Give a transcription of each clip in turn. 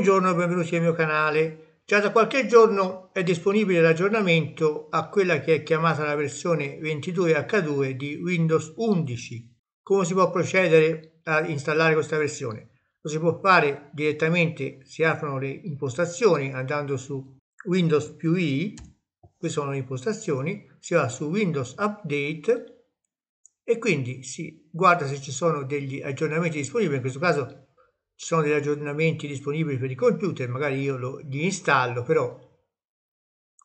Buongiorno e benvenuti al mio canale. Già da qualche giorno è disponibile l'aggiornamento a quella che è chiamata la versione 22H2 di Windows 11. Come si può procedere a installare questa versione? Lo si può fare direttamente, si aprono le impostazioni andando su Windows più I, qui sono le impostazioni, si va su Windows Update e quindi si guarda se ci sono degli aggiornamenti disponibili, in questo caso ci sono degli aggiornamenti disponibili per i computer, magari io lo, li installo, però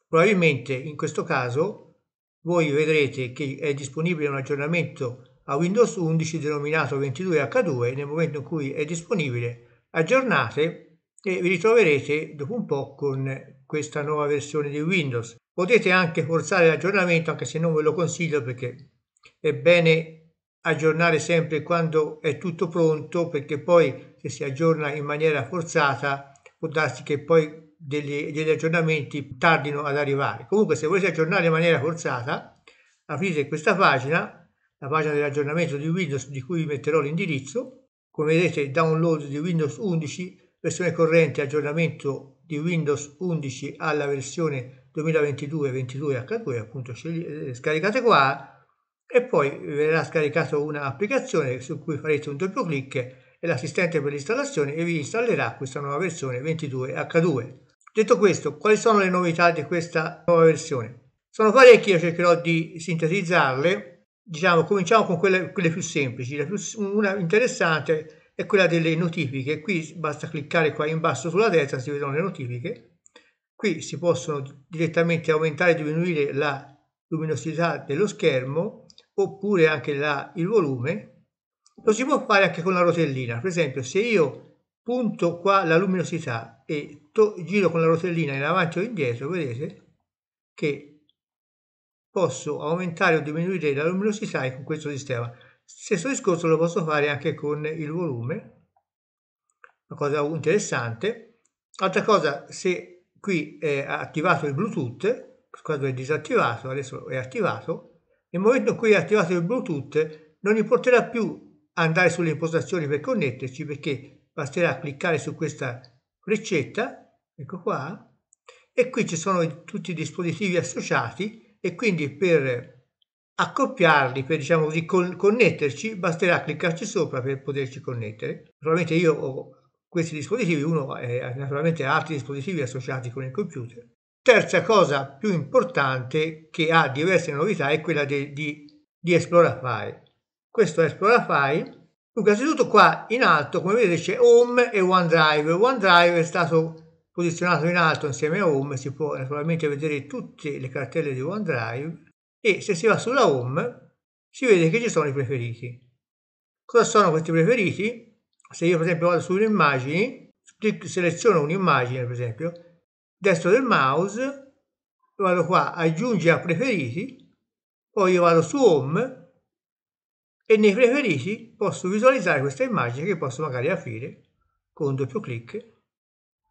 probabilmente in questo caso voi vedrete che è disponibile un aggiornamento a Windows 11 denominato 22H2, nel momento in cui è disponibile aggiornate e vi ritroverete dopo un po' con questa nuova versione di Windows. Potete anche forzare l'aggiornamento, anche se non ve lo consiglio perché è bene aggiornare sempre quando è tutto pronto, perché poi che si aggiorna in maniera forzata, può darsi che poi degli, degli aggiornamenti tardino ad arrivare. Comunque se volete aggiornare in maniera forzata, aprite questa pagina, la pagina dell'aggiornamento di Windows di cui vi metterò l'indirizzo, come vedete download di Windows 11, versione corrente aggiornamento di Windows 11 alla versione 2022-22H2, appunto eh, scaricate qua e poi verrà scaricata un'applicazione su cui farete un doppio clic e l'assistente per l'installazione e vi installerà questa nuova versione 22H2. Detto questo, quali sono le novità di questa nuova versione? Sono parecchie, io cercherò di sintetizzarle. Diciamo, cominciamo con quelle, quelle più semplici. La più, una interessante è quella delle notifiche. Qui basta cliccare qua in basso sulla destra, si vedono le notifiche. Qui si possono direttamente aumentare e diminuire la luminosità dello schermo oppure anche la, il volume lo si può fare anche con la rotellina, per esempio se io punto qua la luminosità e giro con la rotellina in avanti o indietro, vedete che posso aumentare o diminuire la luminosità con questo sistema. Stesso discorso lo posso fare anche con il volume, una cosa interessante. Altra cosa, se qui è attivato il Bluetooth, quando è disattivato, adesso è attivato, nel momento in cui è attivato il Bluetooth non importerà più andare sulle impostazioni per connetterci perché basterà cliccare su questa freccetta, ecco qua, e qui ci sono tutti i dispositivi associati e quindi per accoppiarli, per diciamo così connetterci, basterà cliccarci sopra per poterci connettere. Naturalmente io ho questi dispositivi, uno è naturalmente altri dispositivi associati con il computer. Terza cosa più importante che ha diverse novità è quella de, di, di Explorify questo è Explorify. Dunque, innanzitutto qua in alto, come vedete, c'è Home e OneDrive. OneDrive è stato posizionato in alto insieme a Home, si può naturalmente vedere tutte le cartelle di OneDrive e se si va sulla Home si vede che ci sono i preferiti. Cosa sono questi preferiti? Se io per esempio vado sulle immagini, seleziono un'immagine per esempio, destro del mouse, vado qua, aggiungi a preferiti, poi io vado su Home e nei preferiti posso visualizzare questa immagine che posso magari aprire con doppio clic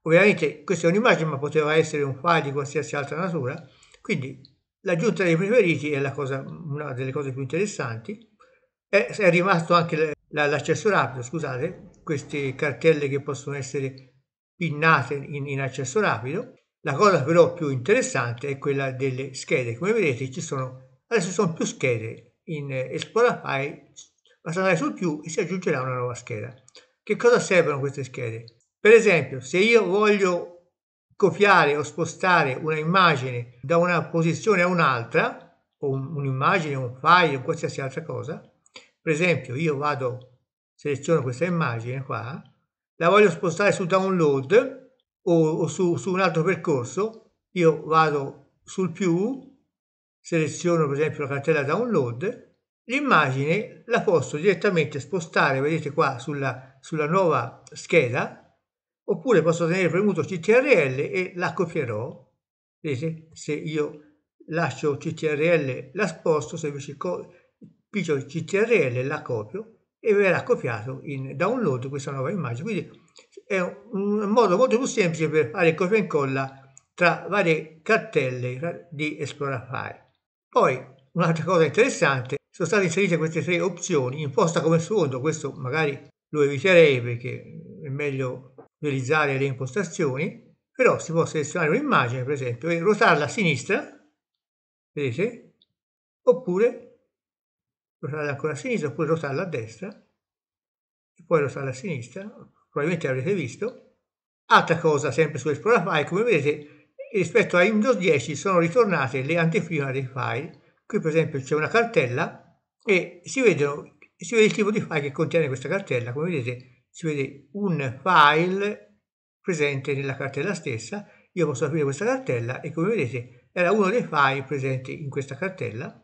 ovviamente questa è un'immagine ma poteva essere un file di qualsiasi altra natura quindi l'aggiunta dei preferiti è cosa, una delle cose più interessanti è, è rimasto anche l'accesso rapido scusate queste cartelle che possono essere pinnate in, in accesso rapido la cosa però più interessante è quella delle schede come vedete ci sono adesso sono più schede in Spotify basta andare sul più e si aggiungerà una nuova scheda. Che cosa servono queste schede? Per esempio, se io voglio copiare o spostare una immagine da una posizione a un'altra, o un'immagine, un file, o qualsiasi altra cosa, per esempio io vado, seleziono questa immagine qua, la voglio spostare su download o, o su, su un altro percorso, io vado sul più seleziono per esempio la cartella download, l'immagine la posso direttamente spostare, vedete qua, sulla, sulla nuova scheda, oppure posso tenere premuto CTRL e la copierò. Vedete, se io lascio CTRL la sposto, se invece piccio CTRL la copio e verrà copiato in download questa nuova immagine. Quindi è un modo molto più semplice per fare copia e incolla tra varie cartelle di Explora File. Poi, un'altra cosa interessante, sono state inserite queste tre opzioni, imposta come sfondo, questo magari lo eviterei perché è meglio realizzare le impostazioni, però si può selezionare un'immagine, per esempio, e ruotarla a sinistra, vedete, oppure ruotarla ancora a sinistra, oppure ruotarla a destra, e poi ruotarla a sinistra, probabilmente l'avrete visto. Altra cosa, sempre su Explorer File, come vedete, rispetto a Windows 10 sono ritornate le anteprima dei file. Qui per esempio c'è una cartella e si, vedono, si vede il tipo di file che contiene questa cartella. Come vedete si vede un file presente nella cartella stessa. Io posso aprire questa cartella e come vedete era uno dei file presenti in questa cartella.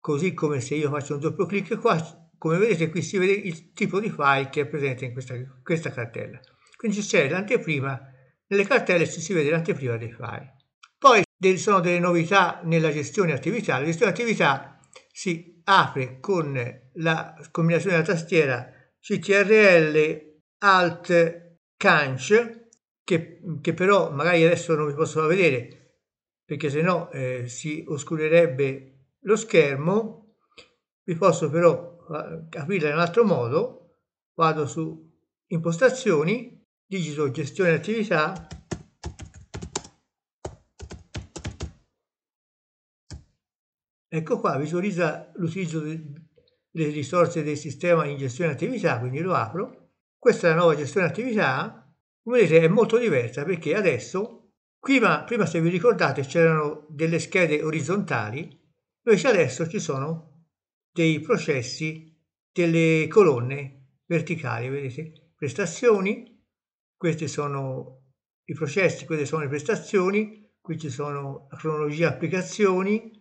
Così come se io faccio un doppio clic qua, come vedete qui si vede il tipo di file che è presente in questa, questa cartella. Quindi c'è l'anteprima nelle cartelle ci si vede l'anteprima dei file. Poi sono delle novità nella gestione attività. La gestione attività si apre con la combinazione della tastiera CTRL Alt Canc, che, che però magari adesso non vi posso far vedere perché sennò eh, si oscurerebbe lo schermo. Vi posso però eh, aprirla in un altro modo. Vado su impostazioni digito gestione attività ecco qua visualizza l'utilizzo delle risorse del sistema in gestione attività quindi lo apro questa è la nuova gestione attività come vedete è molto diversa perché adesso prima, prima se vi ricordate c'erano delle schede orizzontali invece adesso ci sono dei processi delle colonne verticali vedete prestazioni questi sono i processi, queste sono le prestazioni, qui ci sono la cronologia applicazioni,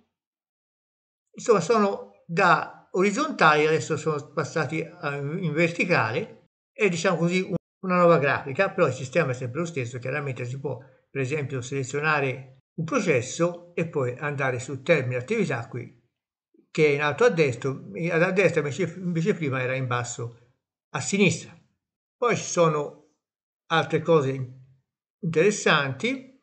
insomma sono da orizzontali, adesso sono passati eh, in verticale, è diciamo così una nuova grafica, però il sistema è sempre lo stesso, chiaramente si può per esempio selezionare un processo e poi andare su termine attività qui che è in alto a destra, a destra invece prima era in basso a sinistra. Poi ci sono altre cose interessanti.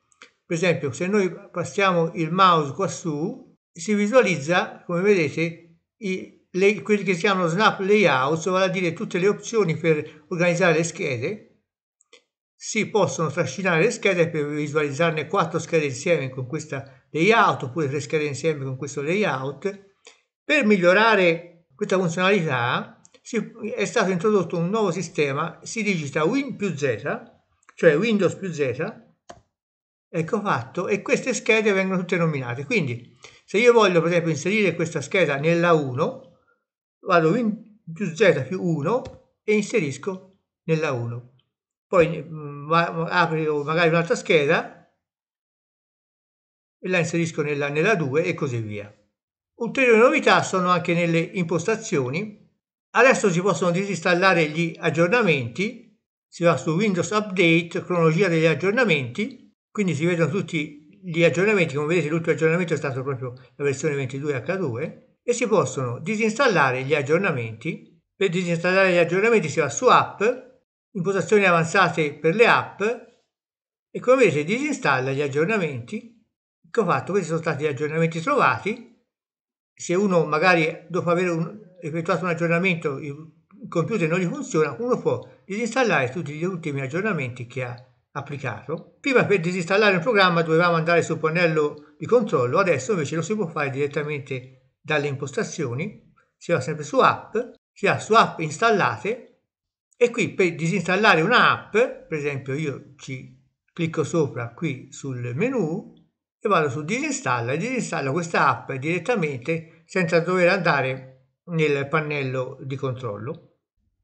Per esempio, se noi passiamo il mouse qua su, si visualizza, come vedete, i, le, quelli che si chiamano snap layouts, vale a dire tutte le opzioni per organizzare le schede. Si possono trascinare le schede per visualizzarne quattro schede insieme con questa layout, oppure tre schede insieme con questo layout. Per migliorare questa funzionalità è stato introdotto un nuovo sistema, si digita Win più Z, cioè Windows più Z, ecco fatto, e queste schede vengono tutte nominate. Quindi se io voglio per esempio inserire questa scheda nella 1, vado Win più Z più 1 e inserisco nella 1. Poi ma, mm, apro magari un'altra scheda e la inserisco nella, nella 2 e così via. Ulteriori novità sono anche nelle impostazioni Adesso si possono disinstallare gli aggiornamenti, si va su Windows Update, cronologia degli aggiornamenti, quindi si vedono tutti gli aggiornamenti, come vedete l'ultimo aggiornamento è stato proprio la versione 22H2 e si possono disinstallare gli aggiornamenti. Per disinstallare gli aggiornamenti si va su App, impostazioni avanzate per le app e come vedete disinstalla gli aggiornamenti che ho fatto, questi sono stati gli aggiornamenti trovati, se uno magari dopo aver un, effettuato un aggiornamento, il computer non gli funziona, uno può disinstallare tutti gli ultimi aggiornamenti che ha applicato. Prima per disinstallare un programma dovevamo andare sul pannello di controllo, adesso invece lo si può fare direttamente dalle impostazioni, si va sempre su app, si va su app installate e qui per disinstallare un'app, per esempio io ci clicco sopra qui sul menu e vado su disinstalla e disinstallo questa app direttamente senza dover andare nel pannello di controllo.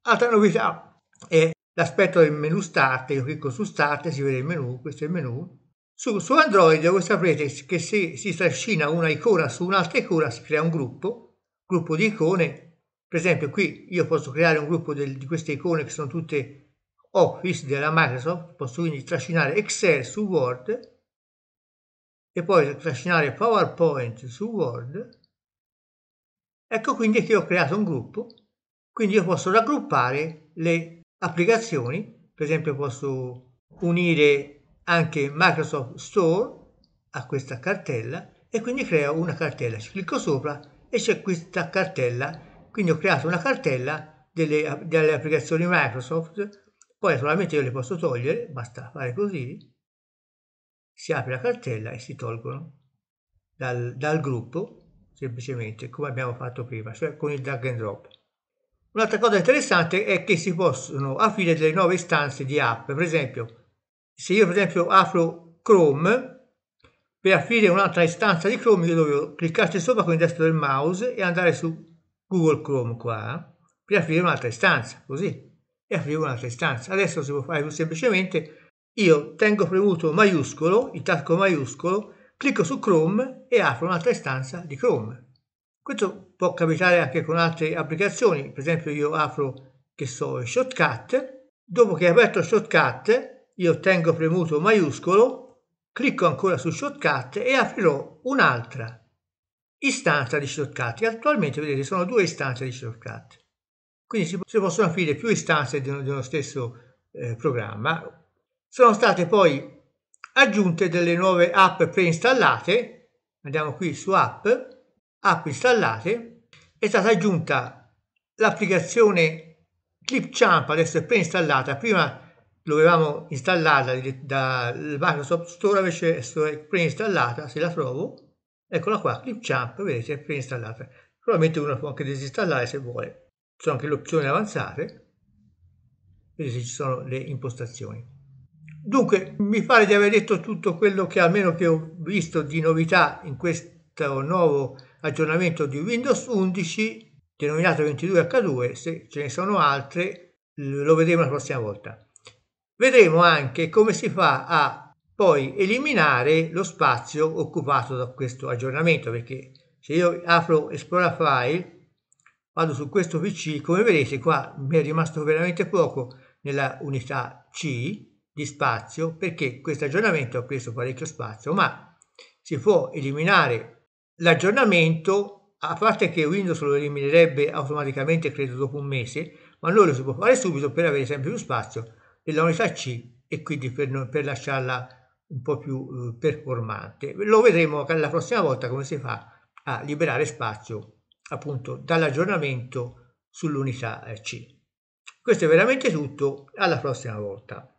Altra novità è l'aspetto del menu Start, io clicco su Start, e si vede il menu, questo è il menu. Su, su Android voi saprete che se si trascina una icona su un'altra icona si crea un gruppo, gruppo di icone, per esempio qui io posso creare un gruppo del, di queste icone che sono tutte Office della Microsoft, posso quindi trascinare Excel su Word e poi trascinare PowerPoint su Word Ecco quindi che ho creato un gruppo, quindi io posso raggruppare le applicazioni, per esempio posso unire anche Microsoft Store a questa cartella e quindi creo una cartella, ci clicco sopra e c'è questa cartella, quindi ho creato una cartella delle, delle applicazioni Microsoft, poi naturalmente io le posso togliere, basta fare così, si apre la cartella e si tolgono dal, dal gruppo semplicemente come abbiamo fatto prima, cioè con il drag and drop. Un'altra cosa interessante è che si possono aprire delle nuove istanze di app, per esempio se io per esempio apro Chrome, per aprire un'altra istanza di Chrome io dovevo cliccarci sopra con il destro del mouse e andare su Google Chrome qua, per aprire un'altra istanza, così, e aprire un'altra istanza. Adesso si può fare più semplicemente, io tengo premuto maiuscolo, il tasto maiuscolo, Clicco su Chrome e apro un'altra istanza di Chrome. Questo può capitare anche con altre applicazioni, per esempio io apro, che so, Shortcut, dopo che ho aperto Shortcut io tengo premuto maiuscolo, clicco ancora su Shortcut e aprirò un'altra istanza di Shortcut, attualmente vedete sono due istanze di Shortcut. Quindi si, si possono aprire più istanze di uno, di uno stesso eh, programma. Sono state poi aggiunte delle nuove app preinstallate, andiamo qui su app, app installate, è stata aggiunta l'applicazione Clipchamp, adesso è preinstallata, prima dovevamo installarla dal Microsoft Store, invece è preinstallata, se la trovo, eccola qua, Clipchamp, vedete, è preinstallata. Probabilmente uno può anche disinstallare se vuole. Ci sono anche le opzioni avanzate, vedete ci sono le impostazioni. Dunque, mi pare di aver detto tutto quello che almeno che ho visto di novità in questo nuovo aggiornamento di Windows 11, denominato 22H2, se ce ne sono altre lo vedremo la prossima volta. Vedremo anche come si fa a poi eliminare lo spazio occupato da questo aggiornamento, perché se io apro Esplora File, vado su questo PC, come vedete qua mi è rimasto veramente poco nella unità C, di spazio perché questo aggiornamento ha preso parecchio spazio, ma si può eliminare l'aggiornamento, a parte che Windows lo eliminerebbe automaticamente credo dopo un mese, ma noi lo si può fare subito per avere sempre più spazio nella unità C e quindi per, non, per lasciarla un po' più eh, performante. Lo vedremo la prossima volta come si fa a liberare spazio appunto dall'aggiornamento sull'unità eh, C. Questo è veramente tutto, alla prossima volta.